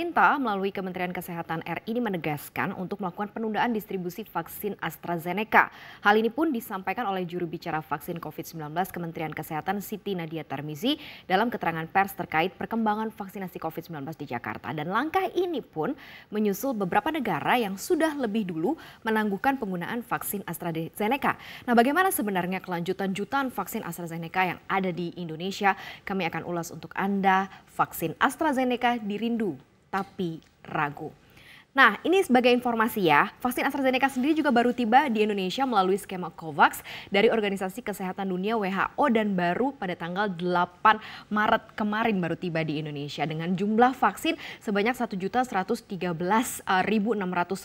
Pemerintah melalui Kementerian Kesehatan RI ini menegaskan untuk melakukan penundaan distribusi vaksin AstraZeneca. Hal ini pun disampaikan oleh juru bicara vaksin COVID-19 Kementerian Kesehatan Siti Nadia Tarmizi dalam keterangan pers terkait perkembangan vaksinasi COVID-19 di Jakarta. Dan langkah ini pun menyusul beberapa negara yang sudah lebih dulu menangguhkan penggunaan vaksin AstraZeneca. Nah bagaimana sebenarnya kelanjutan jutaan vaksin AstraZeneca yang ada di Indonesia? Kami akan ulas untuk Anda vaksin AstraZeneca dirindu tapi ragu. Nah, ini sebagai informasi ya, vaksin AstraZeneca sendiri juga baru tiba di Indonesia melalui skema COVAX dari Organisasi Kesehatan Dunia WHO dan baru pada tanggal 8 Maret kemarin baru tiba di Indonesia dengan jumlah vaksin sebanyak 1.113.600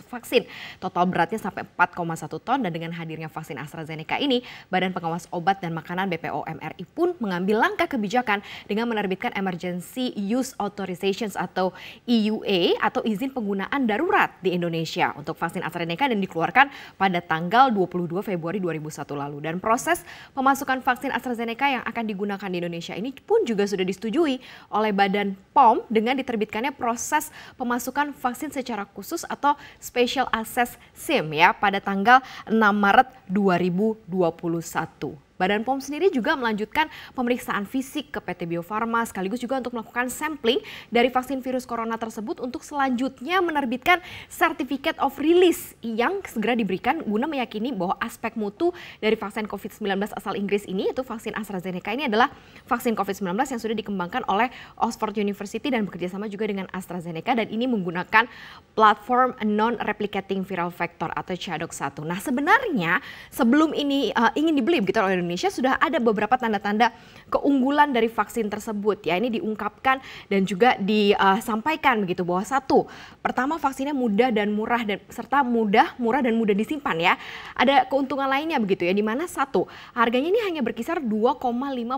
vaksin. Total beratnya sampai 4,1 ton dan dengan hadirnya vaksin AstraZeneca ini, Badan Pengawas Obat dan Makanan BPOM RI pun mengambil langkah kebijakan dengan menerbitkan Emergency Use Authorizations atau EUA atau izin penggunaan darurat di Indonesia untuk vaksin AstraZeneca dan dikeluarkan pada tanggal 22 Februari 2001 lalu. Dan proses pemasukan vaksin AstraZeneca yang akan digunakan di Indonesia ini pun juga sudah disetujui oleh Badan POM dengan diterbitkannya proses pemasukan vaksin secara khusus atau Special Access SIM ya pada tanggal 6 Maret 2021. Badan POM sendiri juga melanjutkan pemeriksaan fisik ke PT Bio Farma sekaligus juga untuk melakukan sampling dari vaksin virus corona tersebut untuk selanjutnya menerbitkan Certificate of Release yang segera diberikan guna meyakini bahwa aspek mutu dari vaksin COVID-19 asal Inggris ini yaitu vaksin AstraZeneca ini adalah vaksin COVID-19 yang sudah dikembangkan oleh Oxford University dan bekerjasama juga dengan AstraZeneca dan ini menggunakan platform non-replicating viral vector atau ChAdOx1. Nah sebenarnya sebelum ini uh, ingin dibeli begitu oleh Indonesia sudah ada beberapa tanda-tanda keunggulan dari vaksin tersebut. Ya, ini diungkapkan dan juga disampaikan begitu bahwa satu, pertama vaksinnya mudah dan murah dan serta mudah, murah dan mudah disimpan ya. Ada keuntungan lainnya begitu ya, di mana satu, harganya ini hanya berkisar 2,5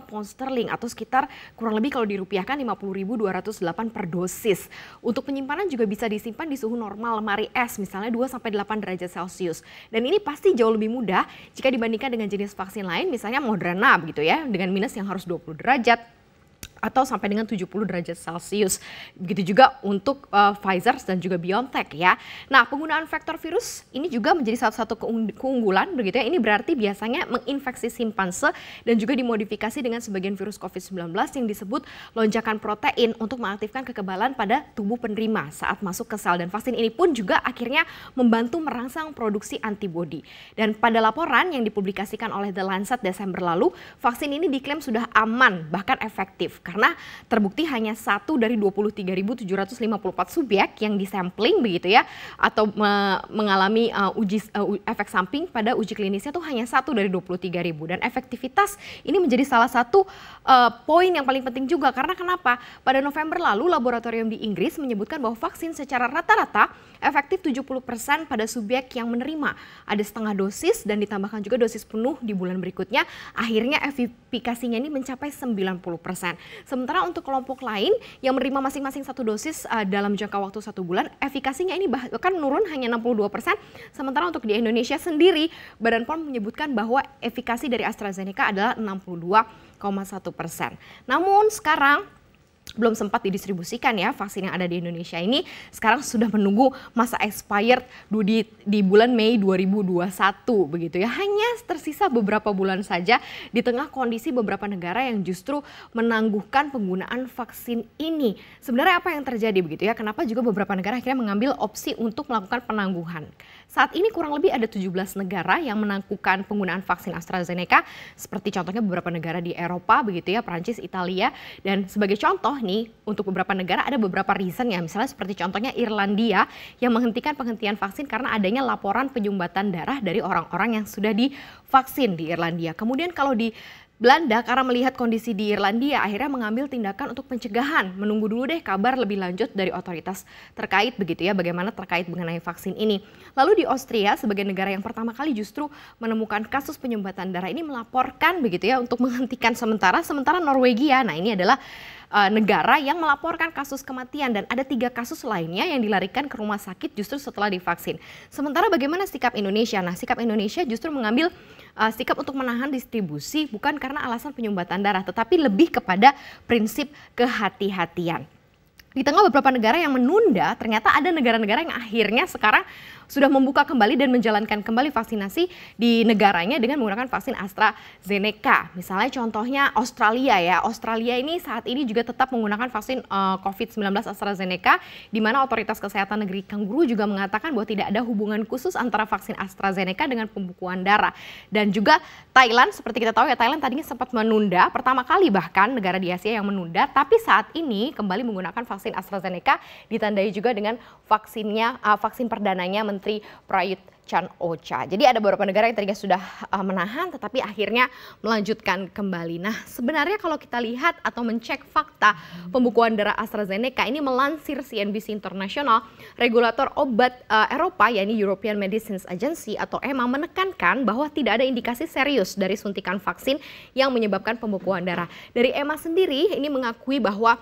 pound sterling atau sekitar kurang lebih kalau dirupiahkan 50.208 per dosis. Untuk penyimpanan juga bisa disimpan di suhu normal lemari es misalnya 2 sampai 8 derajat Celcius. Dan ini pasti jauh lebih mudah jika dibandingkan dengan jenis vaksin lain misalnya Moderna begitu ya dengan minus yang harus 20 derajat atau sampai dengan 70 derajat Celcius. Begitu juga untuk uh, Pfizer dan juga BioNTech ya. Nah, penggunaan vektor virus ini juga menjadi salah satu keunggulan begitu ya. Ini berarti biasanya menginfeksi simpanse dan juga dimodifikasi dengan sebagian virus COVID-19 yang disebut lonjakan protein untuk mengaktifkan kekebalan pada tubuh penerima saat masuk ke sel dan vaksin ini pun juga akhirnya membantu merangsang produksi antibodi. Dan pada laporan yang dipublikasikan oleh The Lancet Desember lalu, vaksin ini diklaim sudah aman bahkan efektif karena terbukti hanya satu dari 23.754 subjek yang disampling begitu ya atau me mengalami uh, uji uh, efek samping pada uji klinisnya itu hanya satu dari 23.000 dan efektivitas ini menjadi salah satu uh, poin yang paling penting juga karena kenapa pada November lalu laboratorium di Inggris menyebutkan bahwa vaksin secara rata-rata efektif 70% pada subjek yang menerima. Ada setengah dosis dan ditambahkan juga dosis penuh di bulan berikutnya. Akhirnya efikasinya ini mencapai 90%. Sementara untuk kelompok lain yang menerima masing-masing satu dosis uh, dalam jangka waktu satu bulan, efikasinya ini bahkan menurun hanya 62%. Sementara untuk di Indonesia sendiri, Badan POM menyebutkan bahwa efikasi dari AstraZeneca adalah 62,1%. Namun sekarang belum sempat didistribusikan ya vaksin yang ada di Indonesia ini sekarang sudah menunggu masa expired di, di bulan Mei 2021 begitu ya. Hanya tersisa beberapa bulan saja di tengah kondisi beberapa negara yang justru menangguhkan penggunaan vaksin ini. Sebenarnya apa yang terjadi begitu ya? Kenapa juga beberapa negara akhirnya mengambil opsi untuk melakukan penangguhan? Saat ini kurang lebih ada 17 negara yang menangguhkan penggunaan vaksin AstraZeneca seperti contohnya beberapa negara di Eropa begitu ya, Prancis, Italia dan sebagai contoh nih untuk beberapa negara ada beberapa reason ya. Misalnya seperti contohnya Irlandia yang menghentikan penghentian vaksin karena adanya laporan penyumbatan darah dari orang-orang yang sudah divaksin di Irlandia. Kemudian kalau di Belanda karena melihat kondisi di Irlandia akhirnya mengambil tindakan untuk pencegahan. Menunggu dulu deh kabar lebih lanjut dari otoritas terkait begitu ya bagaimana terkait mengenai vaksin ini. Lalu di Austria sebagai negara yang pertama kali justru menemukan kasus penyumbatan darah ini melaporkan begitu ya untuk menghentikan sementara sementara Norwegia. Nah, ini adalah uh, negara yang melaporkan kasus kematian dan ada tiga kasus lainnya yang dilarikan ke rumah sakit justru setelah divaksin. Sementara bagaimana sikap Indonesia? Nah, sikap Indonesia justru mengambil uh, sikap untuk menahan distribusi bukan karena alasan penyumbatan darah, tetapi lebih kepada prinsip kehati-hatian di tengah beberapa negara yang menunda, ternyata ada negara-negara yang akhirnya sekarang sudah membuka kembali dan menjalankan kembali vaksinasi di negaranya dengan menggunakan vaksin AstraZeneca. Misalnya contohnya Australia ya. Australia ini saat ini juga tetap menggunakan vaksin uh, eh, COVID-19 AstraZeneca di mana otoritas kesehatan negeri Kangguru juga mengatakan bahwa tidak ada hubungan khusus antara vaksin AstraZeneca dengan pembukuan darah. Dan juga Thailand seperti kita tahu ya Thailand tadinya sempat menunda pertama kali bahkan negara di Asia yang menunda tapi saat ini kembali menggunakan vaksin AstraZeneca ditandai juga dengan vaksinnya uh, vaksin perdananya Menteri Prayut Chan Ocha. Jadi ada beberapa negara yang tadinya sudah eh, menahan tetapi akhirnya melanjutkan kembali. Nah sebenarnya kalau kita lihat atau mencek fakta pembukuan darah AstraZeneca ini melansir CNBC International, regulator obat uh, Eropa yaitu European Medicines Agency atau EMA menekankan bahwa tidak ada indikasi serius dari suntikan vaksin yang menyebabkan pembukuan darah. Dari EMA sendiri ini mengakui bahwa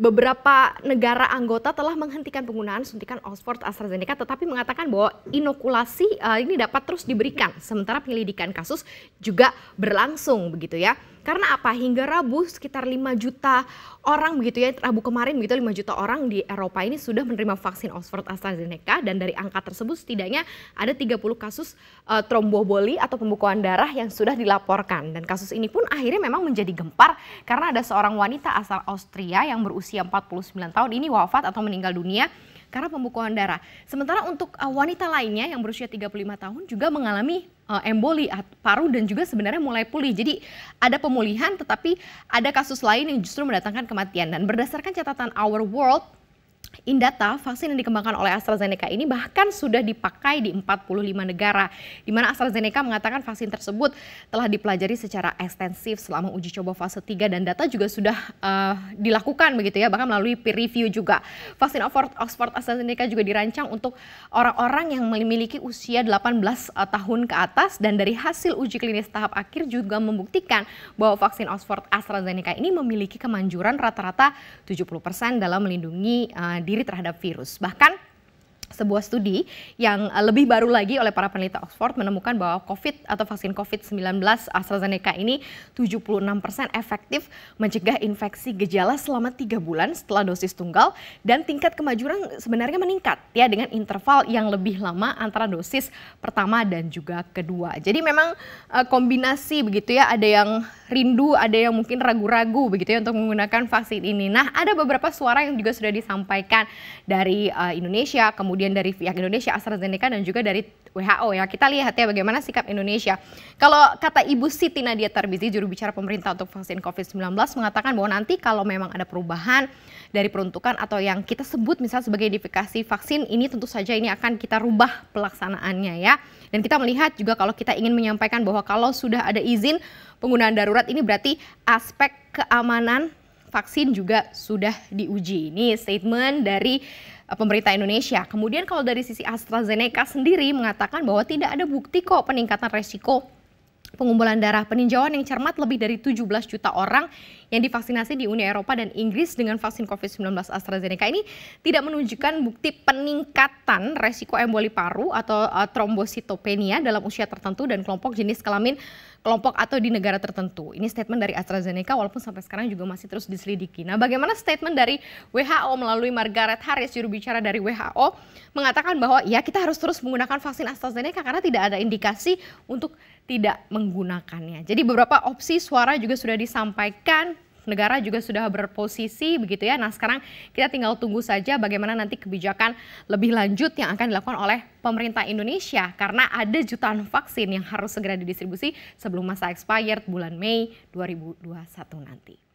beberapa negara anggota telah menghentikan penggunaan suntikan Oxford AstraZeneca tetapi mengatakan bahwa inokulasi uh, ini dapat terus diberikan sementara penyelidikan kasus juga berlangsung begitu ya. Karena apa? Hingga Rabu sekitar 5 juta orang begitu ya, Rabu kemarin begitu 5 juta orang di Eropa ini sudah menerima vaksin Oxford AstraZeneca dan dari angka tersebut setidaknya ada 30 kasus e, tromboboli atau pembekuan darah yang sudah dilaporkan. Dan kasus ini pun akhirnya memang menjadi gempar karena ada seorang wanita asal Austria yang berusia 49 tahun ini wafat atau meninggal dunia karena pembekuan darah. Sementara untuk uh, wanita lainnya yang berusia 35 tahun juga mengalami uh, emboli paru dan juga sebenarnya mulai pulih. Jadi ada pemulihan tetapi ada kasus lain yang justru mendatangkan kematian. Dan berdasarkan catatan Our World Indata, vaksin yang dikembangkan oleh AstraZeneca ini bahkan sudah dipakai di 45 negara, di mana AstraZeneca mengatakan vaksin tersebut telah dipelajari secara ekstensif selama uji coba fase 3 dan data juga sudah uh, dilakukan begitu ya, bahkan melalui peer review juga. Vaksin Oxford, Oxford AstraZeneca juga dirancang untuk orang-orang yang memiliki usia 18 eh, tahun ke atas dan dari hasil uji klinis tahap akhir juga membuktikan bahwa vaksin Oxford AstraZeneca ini memiliki kemanjuran rata-rata 70% dalam melindungi uh, diri terhadap virus. Bahkan sebuah studi yang eh, lebih baru lagi oleh para peneliti Oxford menemukan bahwa COVID atau vaksin COVID-19 AstraZeneca ini 76% efektif mencegah infeksi gejala selama tiga bulan setelah dosis tunggal dan tingkat kemajuran sebenarnya meningkat ya dengan interval yang lebih lama antara dosis pertama dan juga kedua. Jadi memang eh, kombinasi begitu ya ada yang rindu, ada yang mungkin ragu-ragu begitu ya untuk menggunakan vaksin ini. Nah, ada beberapa suara yang juga sudah disampaikan dari eh, Indonesia kemudian kemudian dari pihak Indonesia AstraZeneca dan juga dari WHO ya. Kita lihat ya bagaimana sikap Indonesia. Kalau kata Ibu Siti Nadia Tarbizi juru bicara pemerintah untuk vaksin COVID-19 mengatakan bahwa nanti kalau memang ada perubahan dari peruntukan atau yang kita sebut misalnya sebagai edifikasi vaksin ini tentu saja ini akan kita rubah pelaksanaannya ya. Dan kita melihat juga kalau kita ingin menyampaikan bahwa kalau sudah ada izin penggunaan darurat ini berarti aspek keamanan vaksin juga sudah diuji. Ini statement dari Eh, pemerintah Indonesia. Kemudian kalau dari sisi AstraZeneca sendiri mengatakan bahwa tidak ada bukti kok peningkatan resiko pengumpulan darah peninjauan yang cermat lebih dari 17 juta orang yang divaksinasi di Uni Eropa dan Inggris dengan vaksin COVID-19 AstraZeneca ini tidak menunjukkan bukti peningkatan resiko emboli paru atau uh, trombositopenia dalam usia tertentu dan kelompok jenis kelamin kelompok atau di negara tertentu. Ini statement dari AstraZeneca walaupun sampai sekarang juga masih terus diselidiki. Nah, bagaimana statement dari WHO melalui Margaret Harris juru bicara dari WHO mengatakan bahwa ya kita harus terus menggunakan vaksin AstraZeneca karena tidak ada indikasi untuk tidak menggunakannya. Jadi beberapa opsi suara juga sudah disampaikan negara juga sudah berposisi begitu ya. Nah sekarang kita tinggal tunggu saja bagaimana nanti kebijakan lebih lanjut yang akan dilakukan oleh pemerintah Indonesia karena ada jutaan vaksin yang harus segera didistribusi sebelum masa expired bulan Mei 2021 nanti.